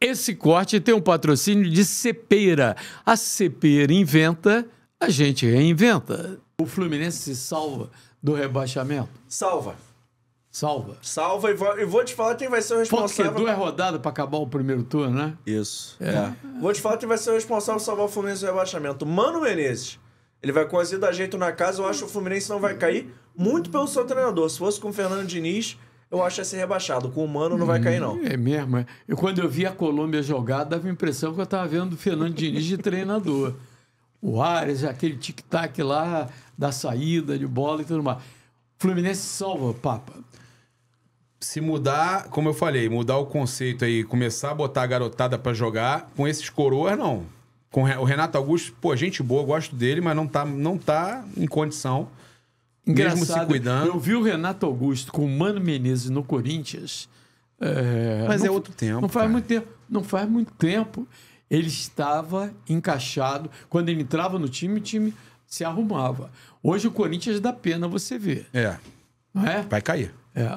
Esse corte tem um patrocínio de Cepeira. A Cepeira inventa, a gente reinventa. O Fluminense se salva do rebaixamento? Salva. Salva. Salva, e vou, te falar quem vai ser o responsável. Porque duas rodadas para acabar o primeiro turno, né? Isso. É. é. Vou te falar quem vai ser o responsável salvar o Fluminense do rebaixamento. Mano Menezes. Ele vai conseguir dar jeito na casa. Eu acho que o Fluminense não vai cair, muito pelo seu treinador. Se fosse com o Fernando Diniz, eu acho que vai ser rebaixado. Com o Mano não vai cair, não. É mesmo. É. Eu, quando eu vi a Colômbia jogar, dava a impressão que eu estava vendo o Fernando Diniz de treinador. O Ares, aquele tic-tac lá da saída de bola e tudo mais. Fluminense salva, Papa. Se mudar, como eu falei, mudar o conceito aí, começar a botar a garotada para jogar, com esses coroas, não. Com o Renato Augusto, pô, gente boa, gosto dele, mas não tá, não tá em condição Engraçado, mesmo se cuidando. Eu vi o Renato Augusto com o Mano Menezes no Corinthians. É, Mas é não, é outro tempo. Não faz cara. muito tempo. Não faz muito tempo. Ele estava encaixado. Quando ele entrava no time, o time se arrumava. Hoje o Corinthians dá pena você ver. É. Não é? Vai cair. É.